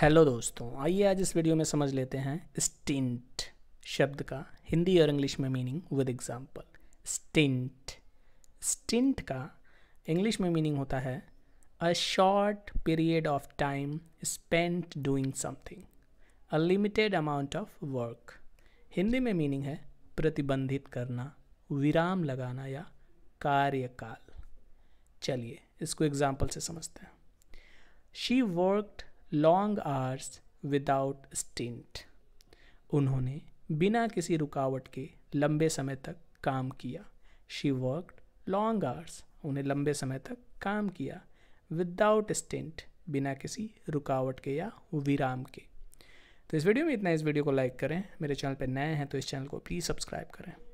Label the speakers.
Speaker 1: hello दोस्तों आइए आज इस वीडियो में समझ लेते हैं स्टिंट शब्द का हिंदी और इंग्लिश में meaning with example stint stint का इंग्लिश में मीनिंग होता है a short period of time spent doing something a limited amount of work Hindi में मीनिंग है प्रतिबंधित करना विराम लगाना या कार्यकाल चलिए इसको एग्जाम्पल से समझते हैं she worked long hours without stint उन्होंने बिना किसी रुकावट के लंबे समय तक काम किया शी वर्कड लॉन्ग आवर्स उन्हें लंबे समय तक काम किया विदाउट स्टिंट बिना किसी रुकावट के या विराम के तो इस वीडियो में इतना इस वीडियो को लाइक करें मेरे चैनल पर नए हैं तो इस चैनल को प्लीज़ सब्सक्राइब करें